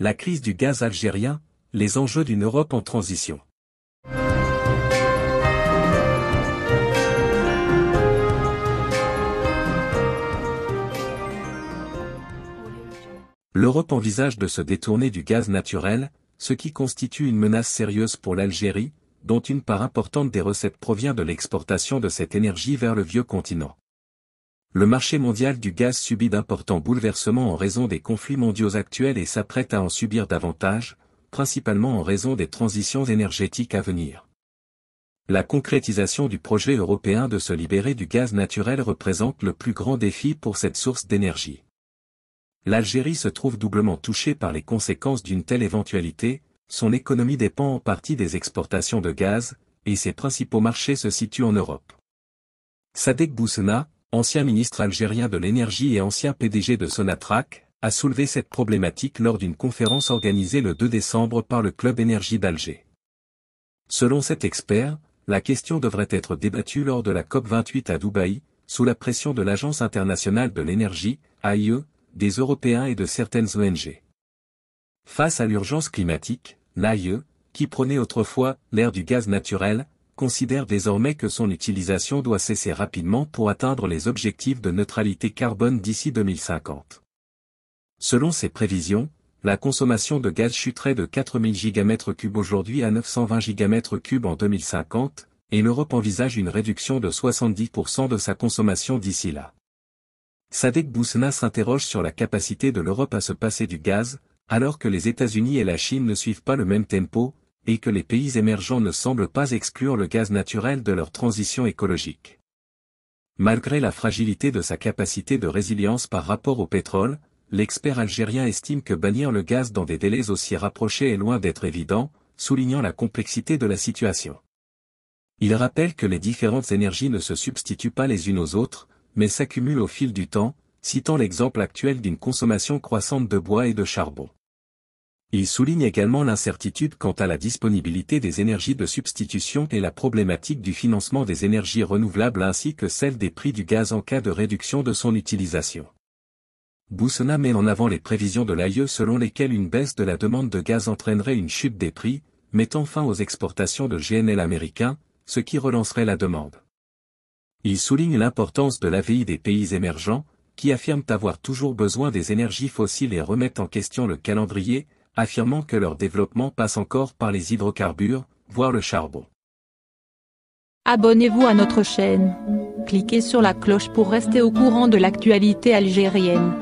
la crise du gaz algérien, les enjeux d'une Europe en transition. L'Europe envisage de se détourner du gaz naturel, ce qui constitue une menace sérieuse pour l'Algérie, dont une part importante des recettes provient de l'exportation de cette énergie vers le vieux continent. Le marché mondial du gaz subit d'importants bouleversements en raison des conflits mondiaux actuels et s'apprête à en subir davantage, principalement en raison des transitions énergétiques à venir. La concrétisation du projet européen de se libérer du gaz naturel représente le plus grand défi pour cette source d'énergie. L'Algérie se trouve doublement touchée par les conséquences d'une telle éventualité, son économie dépend en partie des exportations de gaz, et ses principaux marchés se situent en Europe. Sadek Boussena, ancien ministre algérien de l'énergie et ancien PDG de Sonatrach, a soulevé cette problématique lors d'une conférence organisée le 2 décembre par le Club Énergie d'Alger. Selon cet expert, la question devrait être débattue lors de la COP28 à Dubaï, sous la pression de l'Agence internationale de l'énergie, AIE, des Européens et de certaines ONG. Face à l'urgence climatique, l'AIE, qui prônait autrefois l'air du gaz naturel, considère désormais que son utilisation doit cesser rapidement pour atteindre les objectifs de neutralité carbone d'ici 2050. Selon ses prévisions, la consommation de gaz chuterait de 4000 gigamètres cubes aujourd'hui à 920 gigamètres cubes en 2050, et l'Europe envisage une réduction de 70% de sa consommation d'ici là. Sadek Boussna s'interroge sur la capacité de l'Europe à se passer du gaz, alors que les États-Unis et la Chine ne suivent pas le même tempo, et que les pays émergents ne semblent pas exclure le gaz naturel de leur transition écologique. Malgré la fragilité de sa capacité de résilience par rapport au pétrole, l'expert algérien estime que bannir le gaz dans des délais aussi rapprochés est loin d'être évident, soulignant la complexité de la situation. Il rappelle que les différentes énergies ne se substituent pas les unes aux autres, mais s'accumulent au fil du temps, citant l'exemple actuel d'une consommation croissante de bois et de charbon. Il souligne également l'incertitude quant à la disponibilité des énergies de substitution et la problématique du financement des énergies renouvelables ainsi que celle des prix du gaz en cas de réduction de son utilisation. Boussena met en avant les prévisions de l'AIE selon lesquelles une baisse de la demande de gaz entraînerait une chute des prix, mettant fin aux exportations de GNL américains, ce qui relancerait la demande. Il souligne l'importance de l'AVI des pays émergents, qui affirment avoir toujours besoin des énergies fossiles et remettent en question le calendrier, affirmant que leur développement passe encore par les hydrocarbures, voire le charbon. Abonnez-vous à notre chaîne. Cliquez sur la cloche pour rester au courant de l'actualité algérienne.